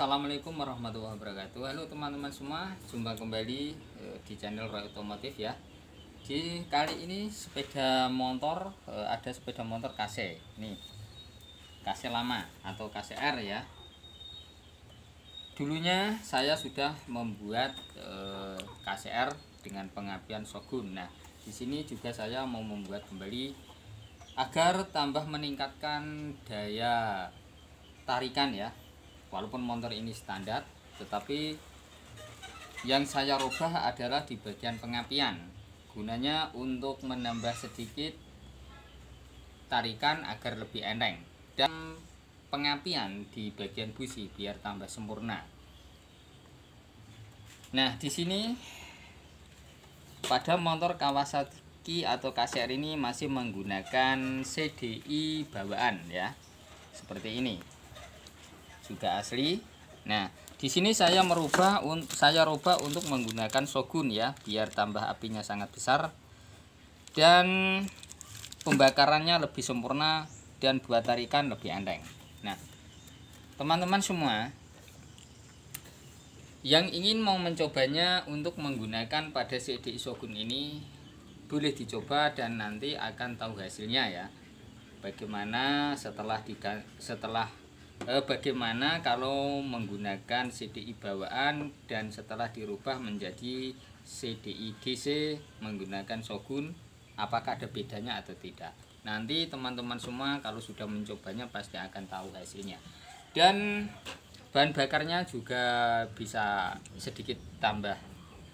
Assalamualaikum warahmatullahi wabarakatuh Halo teman-teman semua Jumpa kembali e, di channel Roy Otomotif ya Di kali ini sepeda motor e, Ada sepeda motor KC Nih KC lama atau KCR ya Dulunya saya sudah membuat e, KCR dengan pengapian Shogun Nah di sini juga saya mau membuat kembali Agar tambah meningkatkan daya tarikan ya walaupun motor ini standar tetapi yang saya rubah adalah di bagian pengapian gunanya untuk menambah sedikit tarikan agar lebih enteng dan pengapian di bagian busi biar tambah sempurna nah di sini pada motor Kawasaki atau KCR ini masih menggunakan CDI bawaan ya seperti ini juga asli. Nah, di sini saya merubah saya rubah untuk menggunakan shogun ya, biar tambah apinya sangat besar dan pembakarannya lebih sempurna dan buat tarikan lebih andeng. Nah, teman-teman semua yang ingin mau mencobanya untuk menggunakan pada CDI Shogun ini boleh dicoba dan nanti akan tahu hasilnya ya bagaimana setelah setelah Eh, bagaimana kalau menggunakan CDI bawaan dan setelah dirubah menjadi CDI GC menggunakan Shogun apakah ada bedanya atau tidak nanti teman-teman semua kalau sudah mencobanya pasti akan tahu hasilnya dan bahan bakarnya juga bisa sedikit tambah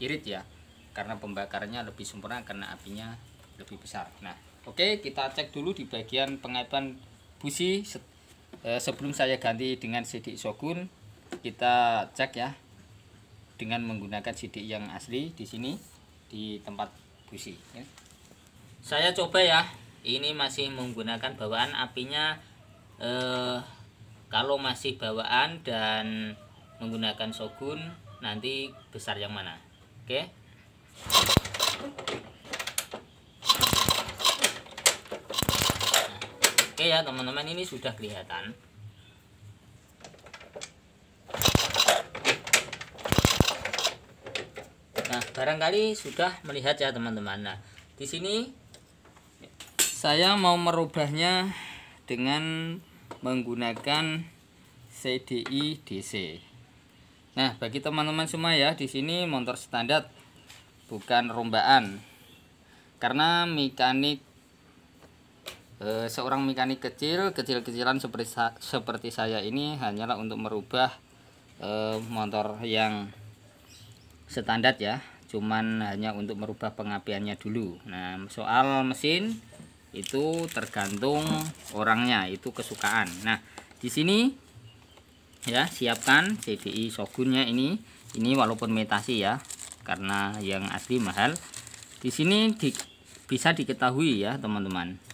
irit ya karena pembakarnya lebih sempurna karena apinya lebih besar nah oke kita cek dulu di bagian pengaitan busi Eh, sebelum saya ganti dengan sidik shogun kita cek ya dengan menggunakan sidik yang asli di sini di tempat busi ya. saya coba ya ini masih menggunakan bawaan apinya eh, kalau masih bawaan dan menggunakan shogun nanti besar yang mana oke okay? ya teman-teman ini sudah kelihatan Nah barangkali sudah melihat ya teman-teman Nah di sini saya mau merubahnya dengan menggunakan CDI DC Nah bagi teman-teman semua ya di sini motor standar bukan rombaan karena mekanik Eh, seorang mekanik kecil kecil-kecilan seperti seperti saya ini hanyalah untuk merubah e, motor yang standar ya cuman hanya untuk merubah pengapiannya dulu nah soal mesin itu tergantung orangnya itu kesukaan nah di sini ya siapkan CDI Shogunnya ini ini walaupun metasi ya karena yang asli mahal di sini di, bisa diketahui ya teman-teman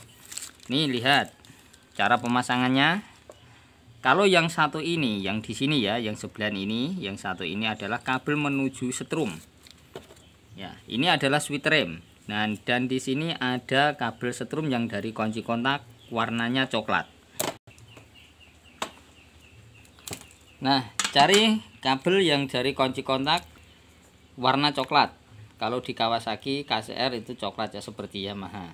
nih lihat cara pemasangannya kalau yang satu ini yang di sini ya yang sebelah ini yang satu ini adalah kabel menuju setrum ya ini adalah switch rem nah dan di sini ada kabel setrum yang dari kunci kontak warnanya coklat nah cari kabel yang dari kunci kontak warna coklat kalau di Kawasaki KCR itu coklat ya seperti Yamaha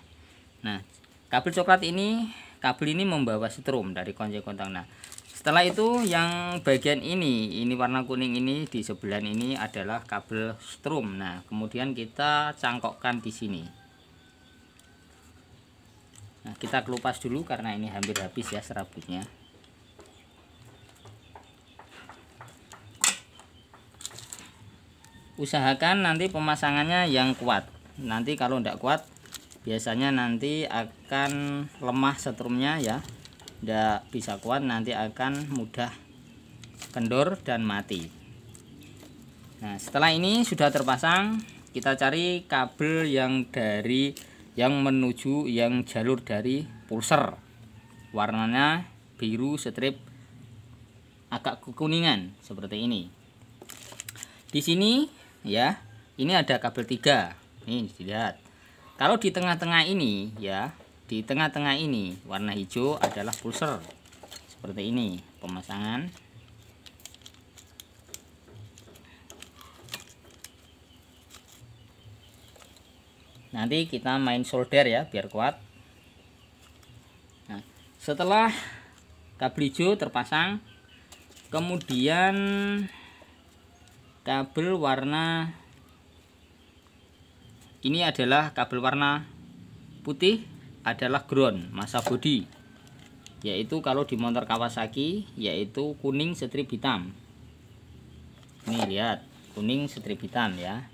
nah kabel coklat ini kabel ini membawa setrum dari konjek kontak nah setelah itu yang bagian ini ini warna kuning ini di sebelah ini adalah kabel strum nah kemudian kita cangkokkan di sini nah kita kelupas dulu karena ini hampir habis ya serabutnya usahakan nanti pemasangannya yang kuat nanti kalau tidak kuat biasanya nanti akan lemah setrumnya ya tidak bisa kuat nanti akan mudah kendur dan mati nah setelah ini sudah terpasang kita cari kabel yang dari yang menuju yang jalur dari pulser warnanya biru strip agak kekuningan seperti ini di sini ya ini ada kabel tiga, ini dilihat kalau di tengah-tengah ini ya di tengah-tengah ini warna hijau adalah pulser seperti ini pemasangan nanti kita main solder ya biar kuat nah, setelah kabel hijau terpasang kemudian kabel warna ini adalah kabel warna putih adalah ground masa bodi, yaitu kalau di motor Kawasaki yaitu kuning strip hitam ini lihat kuning strip hitam ya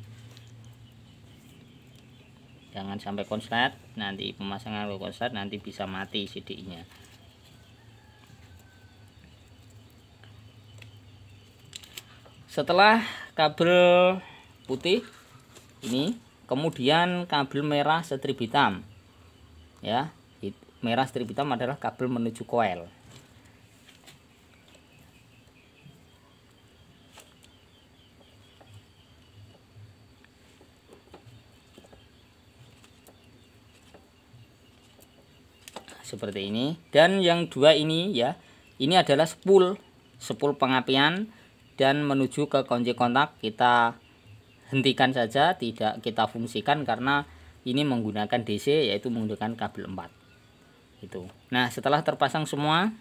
jangan sampai konslet nanti pemasangan konslet nanti bisa mati CD nya setelah kabel putih ini kemudian kabel merah strip hitam ya merah strip hitam adalah kabel menuju koil seperti ini dan yang dua ini ya ini adalah spool spool pengapian dan menuju ke kunci kontak kita hentikan saja tidak kita fungsikan karena ini menggunakan DC yaitu menggunakan kabel 4 itu nah setelah terpasang semua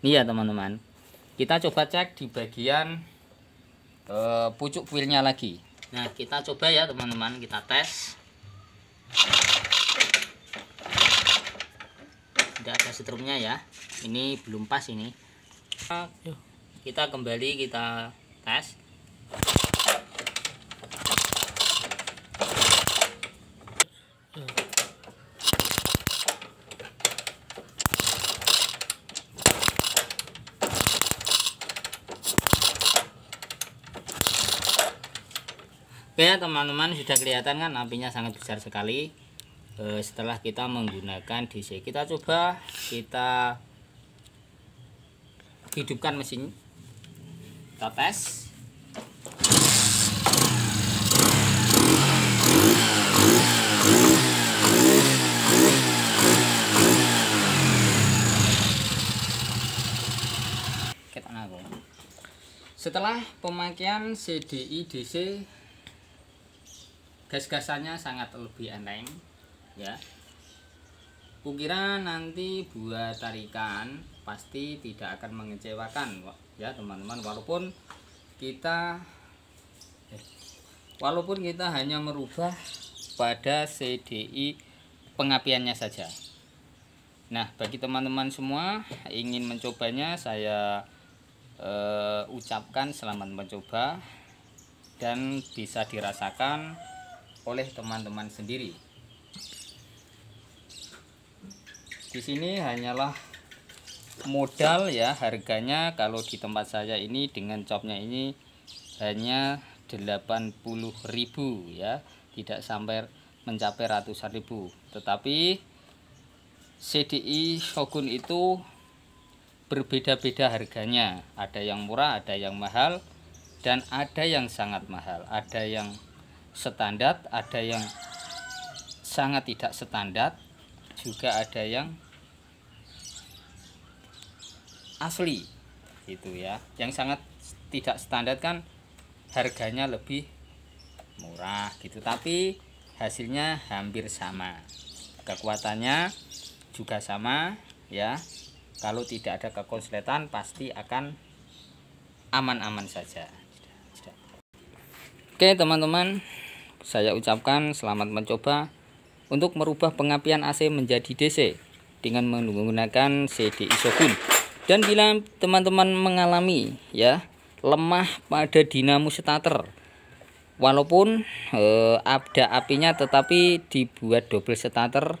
ini ya teman-teman kita coba cek di bagian e, pucuk filnya lagi nah kita coba ya teman-teman kita tes tidak ada setrumnya ya ini belum pas ini ah, kita kembali kita tes Oke teman-teman sudah kelihatan kan apinya sangat besar sekali e, Setelah kita menggunakan DC Kita coba kita hidupkan mesin Kita tes Setelah pemakaian CDI DC gas-gasannya sangat lebih enteng ya kukira nanti buat tarikan pasti tidak akan mengecewakan ya teman-teman walaupun kita eh, walaupun kita hanya merubah pada CDI pengapiannya saja nah bagi teman-teman semua ingin mencobanya saya eh, ucapkan selamat mencoba dan bisa dirasakan oleh teman-teman sendiri. Di sini hanyalah modal ya harganya kalau di tempat saya ini dengan copnya ini hanya 80.000 ya tidak sampai mencapai ratusan ribu tetapi CDI Shogun itu berbeda-beda harganya ada yang murah ada yang mahal dan ada yang sangat mahal ada yang standar, ada yang sangat tidak standar, juga ada yang asli itu ya. Yang sangat tidak standar kan harganya lebih murah gitu, tapi hasilnya hampir sama. Kekuatannya juga sama ya. Kalau tidak ada kekonsletan pasti akan aman-aman saja. Oke, teman-teman saya ucapkan selamat mencoba untuk merubah pengapian AC menjadi DC dengan menggunakan CD isogun. Dan bila teman-teman mengalami ya lemah pada dinamo starter walaupun eh, ada apinya tetapi dibuat double starter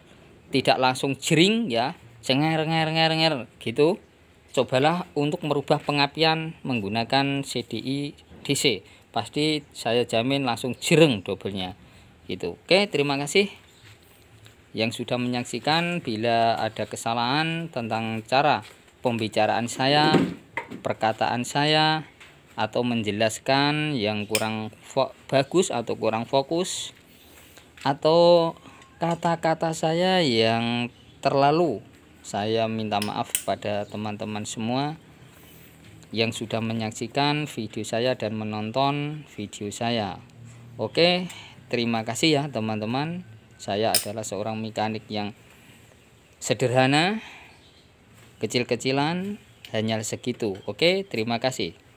tidak langsung jering ya cengar nger nger nger gitu cobalah untuk merubah pengapian menggunakan CDI DC pasti saya jamin langsung jereng dobelnya gitu oke terima kasih yang sudah menyaksikan bila ada kesalahan tentang cara pembicaraan saya perkataan saya atau menjelaskan yang kurang bagus atau kurang fokus atau kata-kata saya yang terlalu saya minta maaf pada teman-teman semua yang sudah menyaksikan video saya dan menonton video saya. Oke, terima kasih ya teman-teman. Saya adalah seorang mekanik yang sederhana, kecil-kecilan, hanya segitu. Oke, terima kasih.